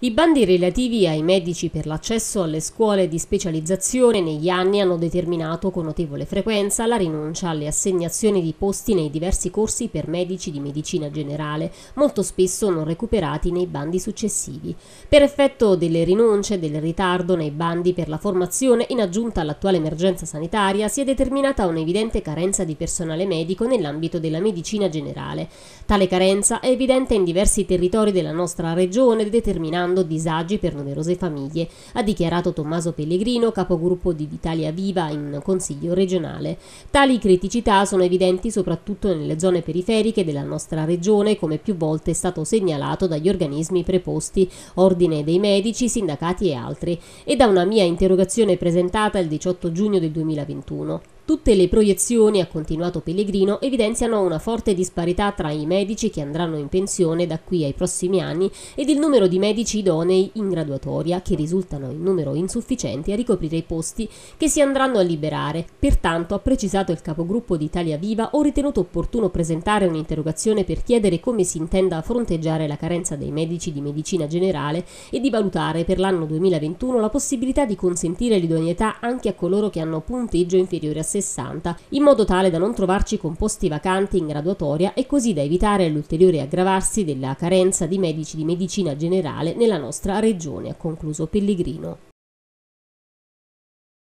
I bandi relativi ai medici per l'accesso alle scuole di specializzazione negli anni hanno determinato con notevole frequenza la rinuncia alle assegnazioni di posti nei diversi corsi per medici di medicina generale, molto spesso non recuperati nei bandi successivi. Per effetto delle rinunce e del ritardo nei bandi per la formazione, in aggiunta all'attuale emergenza sanitaria, si è determinata un'evidente carenza di personale medico nell'ambito della medicina generale. Tale carenza è evidente in diversi territori della nostra regione, determinando creando disagi per numerose famiglie, ha dichiarato Tommaso Pellegrino, capogruppo di Italia Viva in Consiglio regionale. Tali criticità sono evidenti soprattutto nelle zone periferiche della nostra regione, come più volte è stato segnalato dagli organismi preposti, Ordine dei Medici, sindacati e altri, e da una mia interrogazione presentata il 18 giugno del 2021. Tutte le proiezioni, ha continuato Pellegrino, evidenziano una forte disparità tra i medici che andranno in pensione da qui ai prossimi anni ed il numero di medici idonei in graduatoria che risultano in numero insufficiente a ricoprire i posti che si andranno a liberare. Pertanto, ha precisato il capogruppo di Italia Viva, ho ritenuto opportuno presentare un'interrogazione per chiedere come si intenda fronteggiare la carenza dei medici di medicina generale e di valutare per l'anno 2021 la possibilità di consentire l'idoneità anche a coloro che hanno punteggio inferiore a 60 60, in modo tale da non trovarci con posti vacanti in graduatoria e così da evitare l'ulteriore aggravarsi della carenza di medici di medicina generale nella nostra regione, ha concluso Pellegrino.